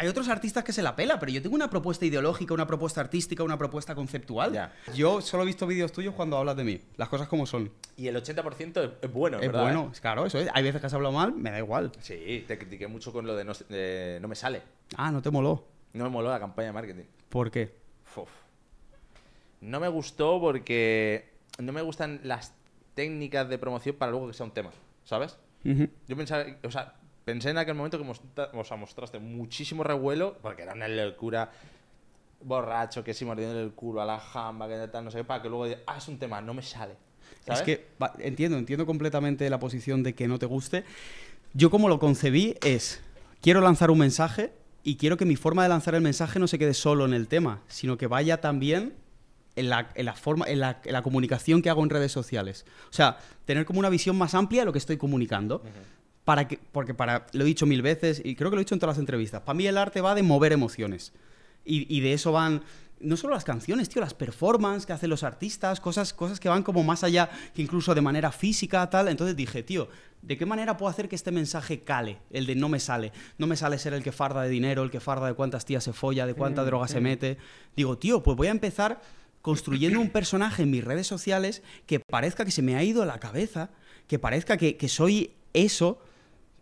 hay otros artistas que se la pela, pero yo tengo una propuesta ideológica, una propuesta artística, una propuesta conceptual. Yo solo he visto vídeos tuyos cuando hablas de mí, las cosas como son. Y el 80% es bueno, Es bueno, claro, eso Hay veces que has hablado mal, me da igual. Sí, te critiqué mucho con lo de no, me sale. Ah, no te moló. No me moló la campaña de marketing. ¿Por qué? No me gustó porque no me gustan las técnicas de promoción para luego que sea un tema, ¿sabes? Yo pensaba, o sea, pensé en aquel momento que mostra, mostraste muchísimo revuelo, porque era una locura borracho que sí mordiendo el culo a la jamba, que no sé, para que luego dice, ah, es un tema, no me sale. Es que entiendo, entiendo completamente la posición de que no te guste. Yo como lo concebí es, quiero lanzar un mensaje y quiero que mi forma de lanzar el mensaje no se quede solo en el tema, sino que vaya también en la, en la forma, en la, la, comunicación que hago en redes sociales. O sea, tener como una visión más amplia de lo que estoy comunicando porque para, lo he dicho mil veces y creo que lo he dicho en todas las entrevistas, para mí el arte va de mover emociones. Y, de eso van no solo las canciones, tío, las performances que hacen los artistas, cosas, cosas que van como más allá que incluso de manera física, tal. Entonces dije, tío, ¿de qué manera puedo hacer que este mensaje cale? El de no me sale. No me sale ser el que farda de dinero, el que farda de cuántas tías se folla, de cuánta drogas droga se mete. Digo, tío, pues voy a empezar construyendo un personaje en mis redes sociales que parezca que se me ha ido la cabeza, que parezca que soy eso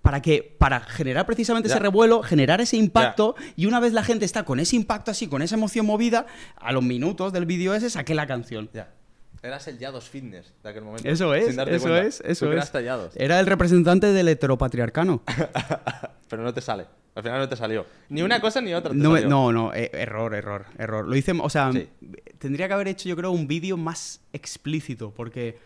para que para generar precisamente ese revuelo, generar ese impacto y una vez la gente está con ese impacto así, con esa emoción movida, a los minutos del vídeo ese saqué la canción. Ya. Eras el Yados Fitness de aquel momento. Eso es, eso es, eso Era el representante del heteropatriarcano. Pero no te sale. Al final no te salió. Ni una cosa ni otra. no, no, no, e, error, error, error. Lo hice, o sea, tendría que haber hecho yo creo un vídeo más explícito porque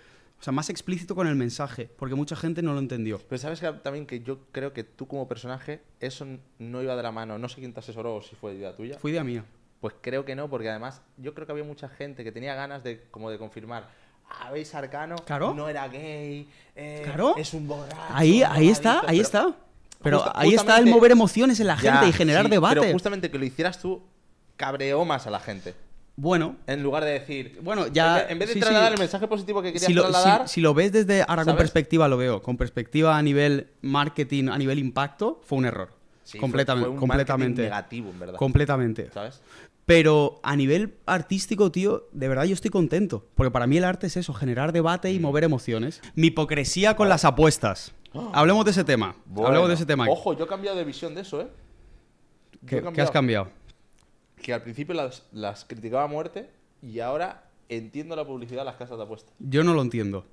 o sea, más explícito con el mensaje, porque mucha gente no lo entendió. Pero sabes que, también que yo creo que tú como personaje, eso no iba de la mano. No sé quién te asesoró si fue idea tuya. Fue idea mía. Pues creo que no, porque además yo creo que había mucha gente que tenía ganas de como de confirmar. habéis veis, Arcano no era gay, eh, es un borracho. Ahí, ahí está, ahí está. Pero ahí está el mover emociones en la gente y generar debate. Pero justamente que lo hicieras tú cabreó más a la gente bueno. En lugar de decir. Bueno, ya. En vez de trasladar el mensaje positivo que querías si lo, trasladar. Si, lo ves desde ahora con perspectiva, lo veo. Con perspectiva a nivel marketing, a nivel impacto, fue un error. Sí, completamente. completamente. Negativo, en verdad. Completamente. Pero a nivel artístico, tío, de verdad yo estoy contento. Porque para mí el arte es eso, generar debate y mm. mover emociones. Mi hipocresía con oh. las apuestas. Hablemos de ese tema. Hablemos de ese tema. Ojo, yo he cambiado de visión de eso, ¿eh? ¿qué has cambiado? que al principio las, criticaba a muerte y ahora entiendo la publicidad de las casas de apuestas. Yo no lo entiendo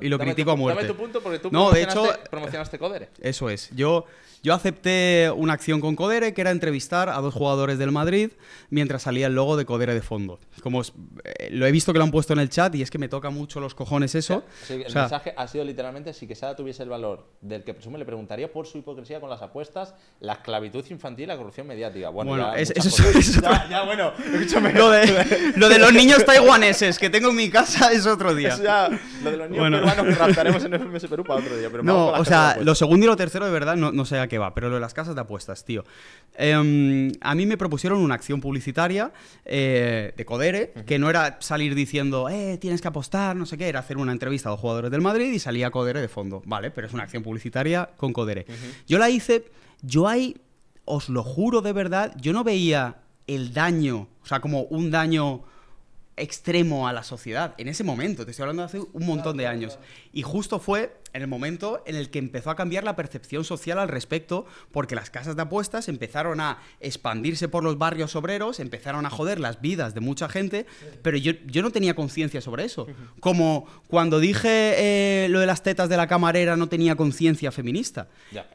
y lo, y critico a muerte. Dame tu punto porque tú promocionaste, de hecho, Codere. Eso es. Yo, yo acepté una acción con Codere que era entrevistar a dos jugadores del Madrid mientras salía el logo de Codere de fondo. Como eh, lo he visto que lo han puesto en el chat y es que me toca mucho los cojones eso. el mensaje ha sido literalmente: si que Quesada tuviese el valor del que presume, le preguntaría por su hipocresía con las apuestas, la esclavitud infantil y la corrupción mediática. Bueno, es, ya, bueno, Lo de, los niños taiwaneses que tengo en mi casa es otro día. lo de los bueno. en FMS Perú otro día. Pero no, o sea, lo segundo y lo tercero de verdad no, no, sé a qué va, pero lo de las casas de apuestas, tío. Em, a mí me propusieron una acción publicitaria eh, de Codere, que no era salir diciendo, eh, tienes que apostar, no sé qué, era hacer una entrevista a los jugadores del Madrid y salía Codere de fondo. Vale, pero es una acción publicitaria con Codere. Yo la hice, yo ahí, os lo juro de verdad, yo no veía el daño, o sea, como un daño extremo a la sociedad. En ese momento, te estoy hablando hace un montón de años. Y justo fue en el momento en el que empezó a cambiar la percepción social al respecto, porque las casas de apuestas empezaron a expandirse por los barrios obreros, empezaron a joder las vidas de mucha gente, pero yo, yo no tenía conciencia sobre eso. Como cuando dije eh, lo de las tetas de la camarera, no tenía conciencia feminista.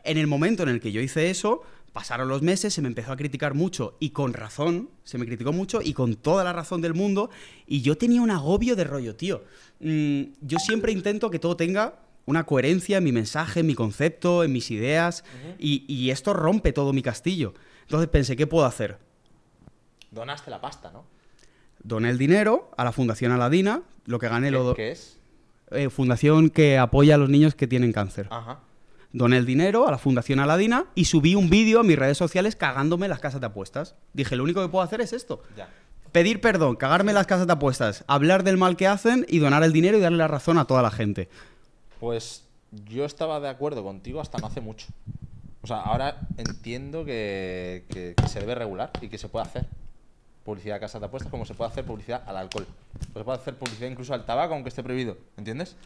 En el momento en el que yo hice eso, Pasaron los meses, se me empezó a criticar mucho y con razón, se me criticó mucho y con toda la razón del mundo y yo tenía un agobio de rollo, tío. Mm, yo siempre intento que todo tenga una coherencia en mi mensaje, en mi concepto, en mis ideas y, esto rompe todo mi castillo. Entonces pensé, ¿qué puedo hacer? Donaste la pasta, ¿no? Doné el dinero a la Fundación Aladina, lo que gané ¿Qué, lo... ¿Qué es? Eh, fundación que apoya a los niños que tienen cáncer. Ajá. Doné el dinero a la Fundación Aladina y subí un vídeo a mis redes sociales cagándome las casas de apuestas. Dije, lo único que puedo hacer es esto. Pedir perdón, cagarme las casas de apuestas, hablar del mal que hacen y donar el dinero y darle la razón a toda la gente. Pues yo estaba de acuerdo contigo hasta no hace mucho. O sea, ahora entiendo que, que se debe regular y que se puede hacer publicidad a casas de apuestas como se puede hacer publicidad al alcohol. Pues se puede hacer publicidad incluso al tabaco, aunque esté prohibido. ¿Entiendes?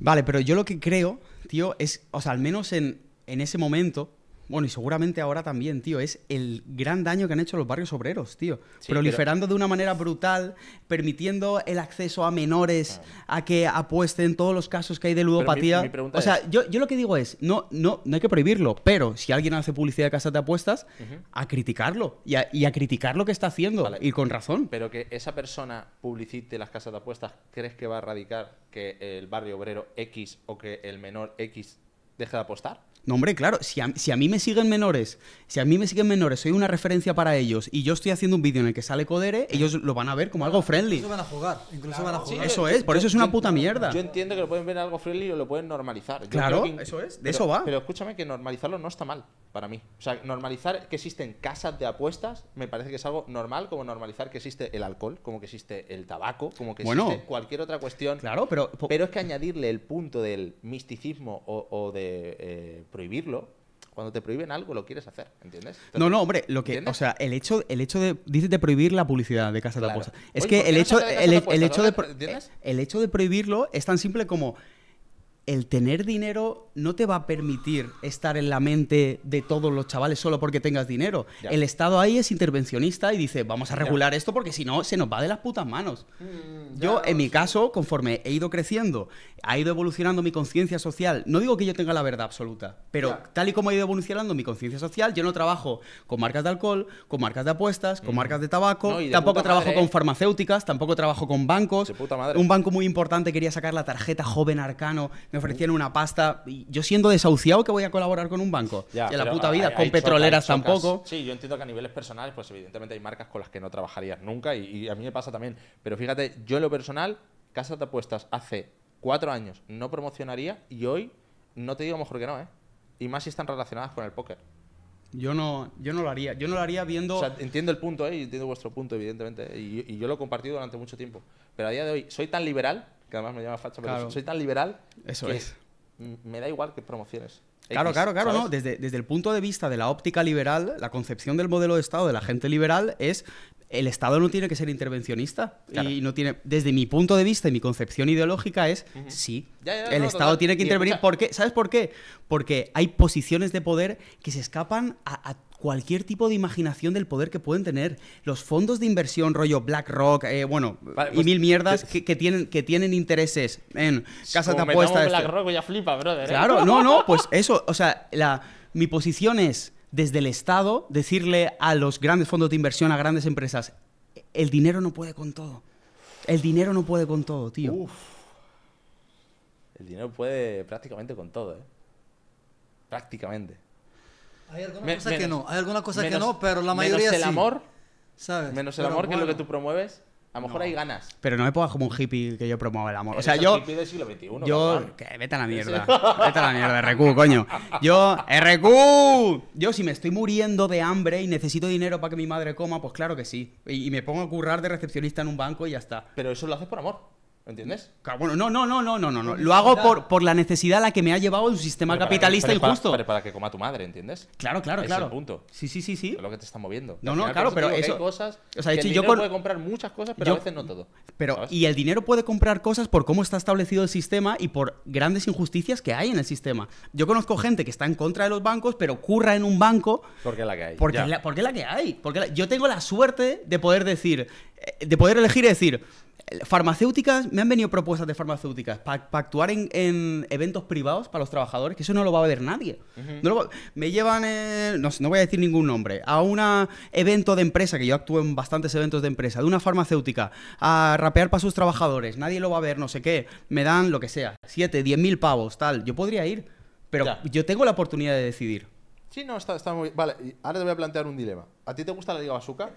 Vale, pero yo lo que creo, tío, es, o sea, al menos en, en ese momento, bueno, y seguramente ahora también, tío, es el gran daño que han hecho los barrios obreros, tío. Proliferando de una manera brutal, permitiendo el acceso a menores, a que apuesten todos los casos que hay de ludopatía. o sea, yo, lo que digo es, no, no, no hay que prohibirlo, pero si alguien hace publicidad de casas de apuestas, a criticarlo y a, criticar lo que está haciendo, y con razón. Pero que esa persona publicite las casas de apuestas, ¿crees que va a erradicar que el barrio obrero X o que el menor X deje de apostar? No, hombre, claro, si a, mí me siguen menores, si a mí me siguen menores, soy una referencia para ellos y yo estoy haciendo un vídeo en el que sale Codere, ellos lo van a ver como algo friendly. Incluso van a jugar, incluso van a jugar. eso es, por eso es una puta mierda. Yo entiendo que lo pueden ver algo friendly o lo pueden normalizar. claro, eso es, de eso va. Pero escúchame que normalizarlo no está mal para mí. O sea, normalizar que existen casas de apuestas me parece que es algo normal, como normalizar que existe el alcohol, como que existe el tabaco, como que existe cualquier otra cuestión. Claro, pero. Pero es que añadirle el punto del misticismo o, de. Eh, prohibirlo, cuando te prohíben algo lo quieres hacer, ¿entiendes? no, no, hombre, lo que, o sea, el hecho, el hecho de, dices de prohibir la publicidad de casa de la apuestas. Es que el hecho, el, hecho de, eh, el hecho de prohibirlo es tan simple como el tener dinero no te va a permitir estar en la mente de todos los chavales solo porque tengas dinero. El Estado ahí es intervencionista y dice, vamos a regular esto porque si no, se nos va de las putas manos. Mm, yo, en mi caso, conforme he ido creciendo, ha ido evolucionando mi conciencia social. No digo que yo tenga la verdad absoluta, pero tal y como ha ido evolucionando mi conciencia social, yo no trabajo con marcas de alcohol, con marcas de apuestas, con mm. marcas de tabaco, tampoco trabajo con ¿eh? farmacéuticas, tampoco trabajo con bancos. Un banco muy importante quería sacar la tarjeta joven arcano ofrecían una pasta. y Yo siendo desahuciado que voy a colaborar con un banco. Ya, la puta vida, con petroleras tampoco. Sí, yo entiendo que a niveles personales, pues evidentemente hay marcas con las que no trabajarías nunca y, a mí me pasa también. Pero fíjate, yo en lo personal, casa de apuestas hace cuatro años no promocionaría y hoy no te digo mejor que no, ¿eh? Y más si están relacionadas con el póker. Yo no, yo no lo haría. Yo no lo haría viendo. entiendo el punto, ¿eh? entiendo vuestro punto, evidentemente. ¿eh? Y, y, yo lo he compartido durante mucho tiempo. Pero a día de hoy, soy tan liberal que además me llama facha, pero soy tan liberal Eso es. me da igual qué promociones. Claro, claro, claro, Desde, el punto de vista de la óptica liberal, la concepción del modelo de Estado de la gente liberal es el Estado no tiene que ser intervencionista y no tiene desde mi punto de vista y mi concepción ideológica es sí el Estado tiene que intervenir porque sabes por qué porque hay posiciones de poder que se escapan a cualquier tipo de imaginación del poder que pueden tener, los fondos de inversión rollo BlackRock, eh, bueno, y pues, mil mierdas que, tienen, que tienen intereses en casa de apuestas. BlackRock pues ya flipa, brother. ¿eh? Claro, no, no, pues eso, o sea, mi posición es desde el Estado decirle a los grandes fondos de inversión, a grandes empresas, el dinero no puede con todo. El dinero no puede con todo, tío. El dinero puede prácticamente con todo, ¿eh? Prácticamente. Hay alguna cosa que no, hay alguna cosa que no, pero la mayoría menos el amor, ¿sabes? Menos el amor, que es lo que tú promueves. A lo mejor hay ganas. Pero no me pongas como un hippie que yo promuevo el amor. o sea, yo. Hippie del siglo XXI, yo. vete a la mierda. vete a la mierda, RQ, coño. Yo, RQ. Yo, si me estoy muriendo de hambre y necesito dinero para que mi madre coma, pues claro que sí. y me pongo a currar de recepcionista en un banco y ya está. Pero eso lo haces por amor entiendes? Bueno, no, no, no, no, no, no. Lo hago por, por la necesidad la que me ha llevado un sistema capitalista injusto. Para, para que coma tu madre, ¿entiendes? Claro, claro, es claro. El punto. Sí, sí, sí, sí. Es lo que te está moviendo. No, no, claro, pero eso. cosas yo puede comprar muchas cosas, pero a veces no todo. Pero y el dinero puede comprar cosas por cómo está establecido el sistema y por grandes injusticias que hay en el sistema. Yo conozco gente que está en contra de los bancos, pero curra en un banco. Porque es la que hay. Porque, la, porque es la que hay. Porque yo tengo la suerte de poder decir, eh, de poder elegir y decir Farmacéuticas, me han venido propuestas de farmacéuticas para actuar en, eventos privados para los trabajadores, que eso no lo va a ver nadie. me llevan, eh, no, voy a decir ningún nombre, a un evento de empresa, que yo actúo en bastantes eventos de empresa, de una farmacéutica, a rapear para sus trabajadores, nadie lo va a ver, no sé qué, me dan lo que sea, 7, 10 mil pavos, tal, yo podría ir, pero yo tengo la oportunidad de decidir. Sí, no, está, está muy... Vale, ahora te voy a plantear un dilema. ¿A ti te gusta la Liga azúcar?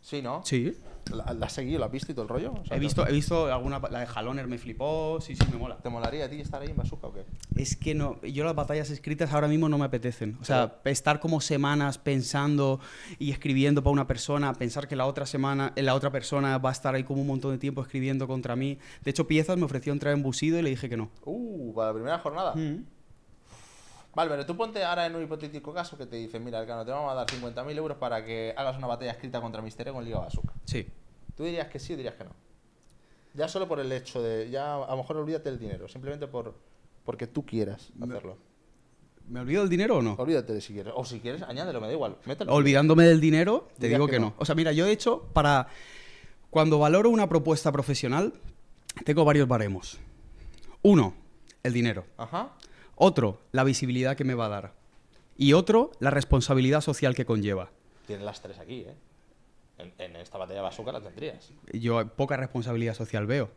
Sí, ¿no? Sí. ¿La, has seguido? ¿La has visto todo el rollo? he, visto, he alguna. La de Haloner me flipó. Sí, sí, me mola. ¿Te molaría a ti estar ahí en Bazooka o qué? Es que no. Yo las batallas escritas ahora mismo no me apetecen. O sea, estar como semanas pensando y escribiendo para una persona, pensar que la otra semana, eh, la otra persona va a estar ahí como un montón de tiempo escribiendo contra mí. De hecho, piezas me ofreció entrar en Busido y le dije que no. Uh, para la primera jornada. Mm. Vale, pero tú ponte ahora en un hipotético caso que te dicen, mira, Alcano, te vamos a dar 50.000 euros para que hagas una batalla escrita contra Misterio con Liga Bazooka. Sí. Tú dirías que sí, dirías que no. Ya solo por el hecho de, ya a lo mejor olvídate del dinero, simplemente por porque tú quieras hacerlo. ¿Me, olvido del dinero o no? Olvídate de si quieres. O si quieres, añádelo, me da igual. Olvidándome del dinero, te digo que, no. O sea, mira, yo he hecho para. Cuando valoro una propuesta profesional, tengo varios baremos. Uno, el dinero. Ajá. Otro, la visibilidad que me va a dar. Y otro, la responsabilidad social que conlleva. Tienes las tres aquí, ¿eh? en, esta batalla de bazooka la tendrías. Yo poca responsabilidad social veo.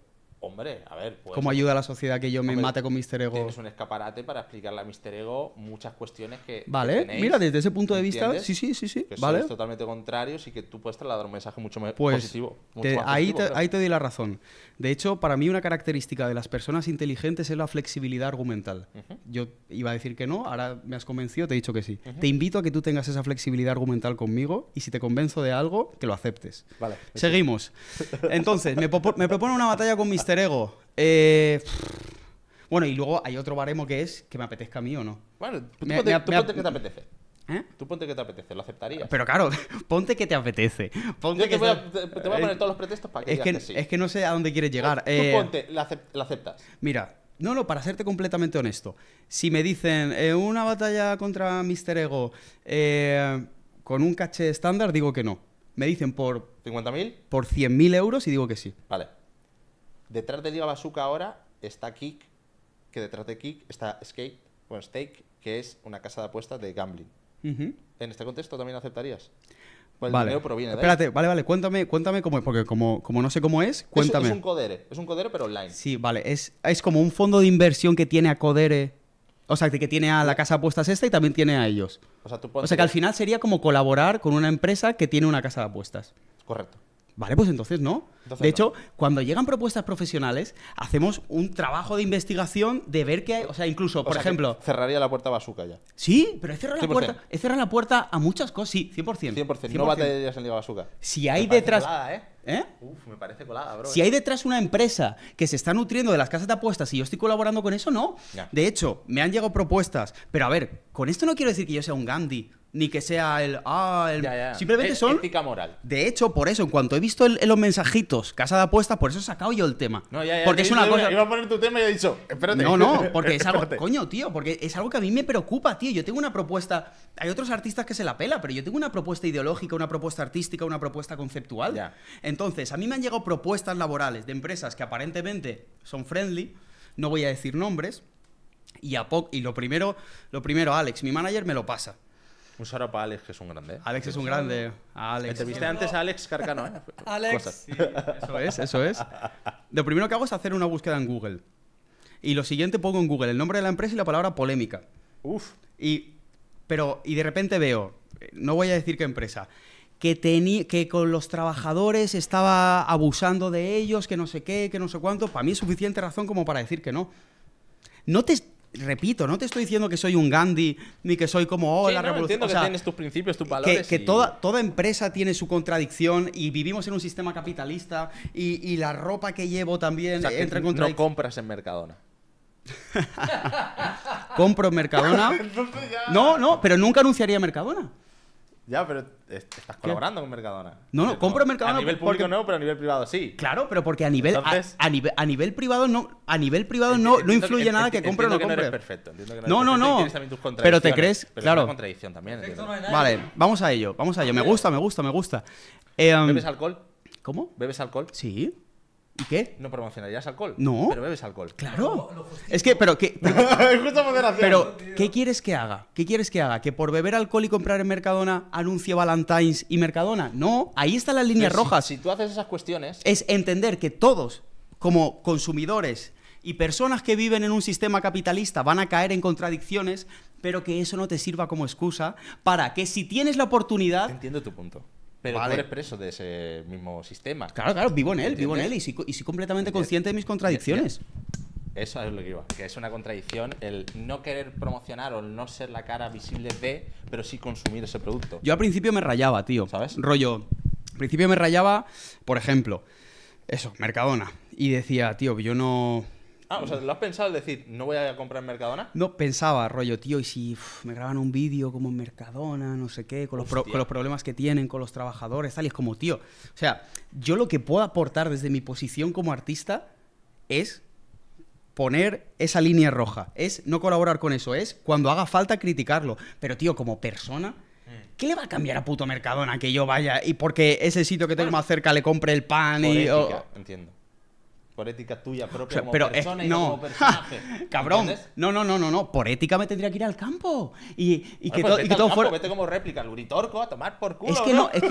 Hombre, a ver. ¿Cómo ayuda a la sociedad que yo me mate con Mister Ego? Tienes un escaparate para explicarle a Mister Ego muchas cuestiones que. Vale, mira, desde ese punto de vista, sí, sí, sí. sí que vale. totalmente contrario. y que tú puedes trasladar un mensaje mucho, pues, más ahí positivo. Te, ahí, te, doy la razón. De hecho, para mí, una característica de las personas inteligentes es la flexibilidad argumental. Yo iba a decir que no, ahora me has convencido, te he dicho que sí. Te invito a que tú tengas esa flexibilidad argumental conmigo y si te convenzo de algo, que lo aceptes. Vale. Pues Seguimos. Entonces, me, me propone una batalla con Mister ego. Eh, bueno, y luego hay otro baremo que es que me apetezca a mí o no. Bueno, tú, ponte, que te apetece. ¿Eh? Tú ponte que te apetece, lo aceptarías. Pero claro, ponte que te apetece. Ponte que te, voy a, poner eh, todos los pretextos para que, es que, Es que no sé a dónde quieres llegar. Tú, ponte, la, aceptas. Mira, no, no, para serte completamente honesto. Si me dicen una batalla contra Mr. Ego con un caché estándar, digo que no. Me dicen por. ¿50.000? Por 100.000 euros y digo que sí. Vale. Detrás de Liga Bazooka ahora está Kick, que detrás de Kick está Skate, bueno, Stake, que es una casa de apuestas de gambling. ¿En este contexto también aceptarías? Pues vale. Espérate, vale, vale, cuéntame, cuéntame cómo es, porque como, como no sé cómo es, cuéntame. Es, un codere, es un codere pero online. Sí, vale, es, es como un fondo de inversión que tiene a codere, o sea, que tiene a la casa de apuestas esta y también tiene a ellos. o sea que al final sería como colaborar con una empresa que tiene una casa de apuestas. Correcto. Vale, pues entonces no. de hecho, cuando llegan propuestas profesionales, hacemos un trabajo de investigación de ver qué hay. O sea, incluso, por ejemplo. cerraría la puerta a Bazooka ya. Sí, pero he cerrado, la puerta, la puerta a muchas cosas. Sí, 100%. 100%. No baterías en Liga Bazooka. Si hay detrás. ¿eh? ¿eh? Uf, me parece colada, bro. Si hay detrás una empresa que se está nutriendo de las casas de apuestas y yo estoy colaborando con eso, no. De hecho, me han llegado propuestas. Pero a ver, con esto no quiero decir que yo sea un Gandhi ni que sea el. Ah, el. Simplemente e- son. moral. De hecho, por eso, en cuanto he visto los mensajitos, casa de apuestas, por eso he sacado yo el tema. porque es una cosa. Iba a poner tu tema y he dicho, espérate. No, no, porque es algo. coño, tío, porque es algo que a mí me preocupa, tío. Yo tengo una propuesta. Hay otros artistas que se la pela, pero yo tengo una propuesta ideológica, una propuesta artística, una propuesta conceptual. Entonces, a mí me han llegado propuestas laborales de empresas que aparentemente son friendly, no voy a decir nombres. Y, a y lo primero, lo primero, Alex, mi manager me lo pasa. Un saludo para Alex, que es un grande. ¿eh? Alex es un grande. Alex. antes a Alex Carcano, ¿eh? Alex. eso es, eso es. Lo primero que hago es hacer una búsqueda en Google. Y lo siguiente pongo en Google el nombre de la empresa y la palabra polémica. Uf. Y, pero, y de repente veo, no voy a decir qué empresa, que, que con los trabajadores estaba abusando de ellos, que no sé qué, que no sé cuánto. Para mí es suficiente razón como para decir que no. No te, repito, no te estoy diciendo que soy un Gandhi ni que soy como oh, la revolución. o sea, que tienes tus principios, tus valores. Que, toda, toda empresa tiene su contradicción y vivimos en un sistema capitalista y, la ropa que llevo también entra en contradicción. No compras en Mercadona. Compro en Mercadona. no, no, pero nunca anunciaría Mercadona. Ya, pero estás colaborando con Mercadona. No, no, compro Mercadona. A nivel público no, pero a nivel privado sí. Claro, pero porque a nivel, a, privado no, a nivel privado no, no influye nada que compre o no compre. No, que no, no, no, no. pero te crees, que claro. Es una contradicción también. vale, vamos a ello, vamos a ello. Me gusta, me gusta, me gusta. Em, ¿Bebes alcohol? ¿Cómo? ¿Bebes alcohol? Sí. ¿Y qué? No promocionarías alcohol. No. Pero bebes alcohol. Claro. es que, pero que. Pero, ¿qué quieres que haga? ¿Qué quieres que haga? ¿Que por beber alcohol y comprar en Mercadona anuncie Valentine's y Mercadona? No, ahí están las líneas rojas. si tú haces esas cuestiones. Es entender que todos, como consumidores y personas que viven en un sistema capitalista, van a caer en contradicciones, pero que eso no te sirva como excusa para que si tienes la oportunidad. Entiendo tu punto pero vale. tú de ese mismo sistema. Claro, claro, vivo en él, vivo en él y soy, y completamente consciente de mis contradicciones. Eso es lo que iba, que es una contradicción el no querer promocionar o el no ser la cara visible de, pero sí consumir ese producto. Yo al principio me rayaba, tío. ¿Sabes? Rollo. Al principio me rayaba, por ejemplo, eso, Mercadona. Y decía, tío, yo no. Ah, o sea, ¿lo has pensado decir, no voy a comprar en Mercadona? No, pensaba, rollo, tío, y si me graban un vídeo como en Mercadona, no sé qué, con los, problemas que tienen, con los trabajadores, tal, y es como, tío, o sea, yo lo que puedo aportar desde mi posición como artista es poner esa línea roja, es no colaborar con eso, es cuando haga falta criticarlo, pero tío, como persona... Mm. ¿Qué le va a cambiar a puto Mercadona que yo vaya y porque ese sitio que tengo más cerca le compre el pan y... Ética, entiendo por ética tuya propia como pero persona no. como personaje. Cabrón. No, no, no, no, no. Por ética me tendría que ir al campo. Y, que, todo, fuera. como réplica, Luritorco, a tomar por culo. Es que no, es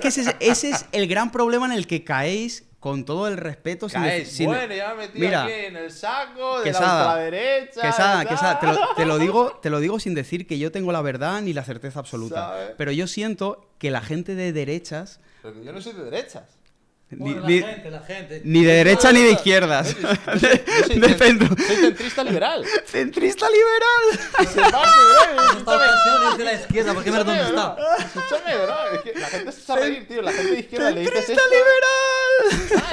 que, ese, es, el gran problema en el que caéis. Con todo el respeto, sin, Bueno, ya me metí mira, aquí en el saco de la derecha. te lo, te lo, digo, te lo digo sin decir que yo tengo la verdad ni la certeza absoluta. Pero yo siento que la gente de derechas. Pero yo no soy de derechas. Ni, bueno, la ni, gente, la gente. ni, de derecha ni de izquierda. de Soy centrista liberal. ¡Centrista liberal! Se ¿eh? Esta de la izquierda, ¿por qué me Escúchame, bro. La gente se sabe ir, tío. La gente de izquierda le dice. ¡Centrista liberal!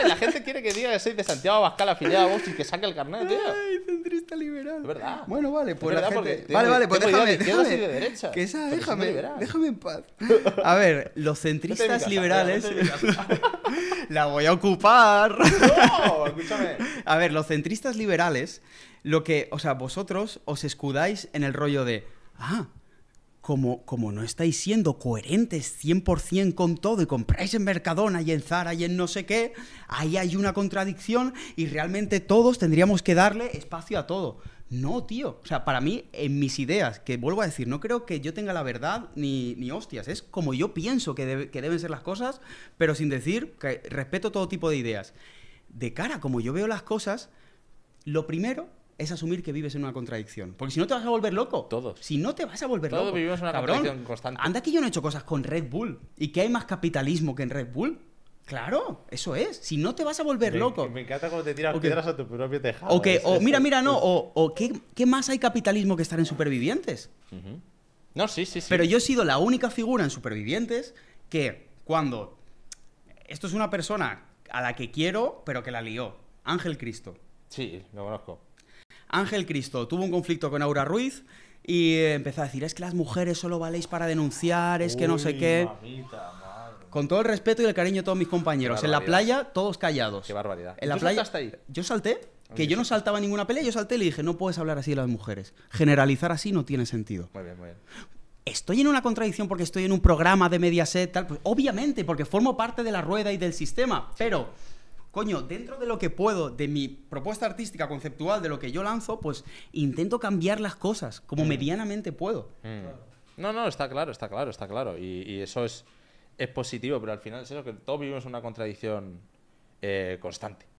la gente quiere que diga que soy de Santiago Abascal afiliado a Vox y que saque el carnet, tío. Ay, centrista liberal. verdad. Bueno, vale, pues la gente... vale, vale, pues déjame, de déjame. De derecha, que esa, déjame, déjame en paz. A ver, los centristas liberales... la voy a ocupar. No, escúchame. A ver, los centristas liberales, lo que, o sea, vosotros os escudáis en el rollo de, ah, como, como no estáis siendo coherentes 100% con todo y compráis en Mercadona y en Zara y en no sé qué, ahí hay una contradicción y realmente todos tendríamos que darle espacio a todo. No, tío. O sea, para mí, en mis ideas, que vuelvo a decir, no creo que yo tenga la verdad ni, ni hostias. Es como yo pienso que, que deben ser las cosas, pero sin decir que respeto todo tipo de ideas. De cara, como yo veo las cosas, lo primero es asumir que vives en una contradicción. Porque si no te vas a volver loco. Todos. Si no te vas a volver loco. Todos vivimos en una contradicción constante. Anda que yo no he hecho cosas con Red Bull. ¿Y que hay más capitalismo que en Red Bull? Claro, eso es. Si no te vas a volver loco. Me encanta cuando te tiras piedras a tu propio tejado. o mira, mira, no. O, ¿qué, más hay capitalismo que estar en Supervivientes? No, sí, sí, sí. Pero yo he sido la única figura en Supervivientes que cuando... Esto es una persona a la que quiero, pero que la lió. Ángel Cristo. Sí, lo conozco. Ángel Cristo tuvo un conflicto con Aura Ruiz y eh, empezó a decir, es que las mujeres solo valéis para denunciar, es que no sé qué. con todo el respeto y el cariño de todos mis compañeros. En la playa, todos callados. Qué barbaridad. En la playa, Yo salté, que yo no saltaba ninguna pelea, yo salté y le dije, no puedes hablar así de las mujeres. Generalizar así no tiene sentido. Muy bien, muy bien. ¿Estoy en una contradicción porque estoy en un programa de Mediaset, tal? Pues, obviamente, porque formo parte de la rueda y del sistema, pero coño, dentro de lo que puedo, de mi propuesta artística, conceptual, de lo que yo lanzo, pues intento cambiar las cosas como mm. medianamente puedo. Mm. No, no, está claro, está claro, está claro. Y, eso es, positivo, pero al final es eso, que todos vivimos una contradicción eh, constante.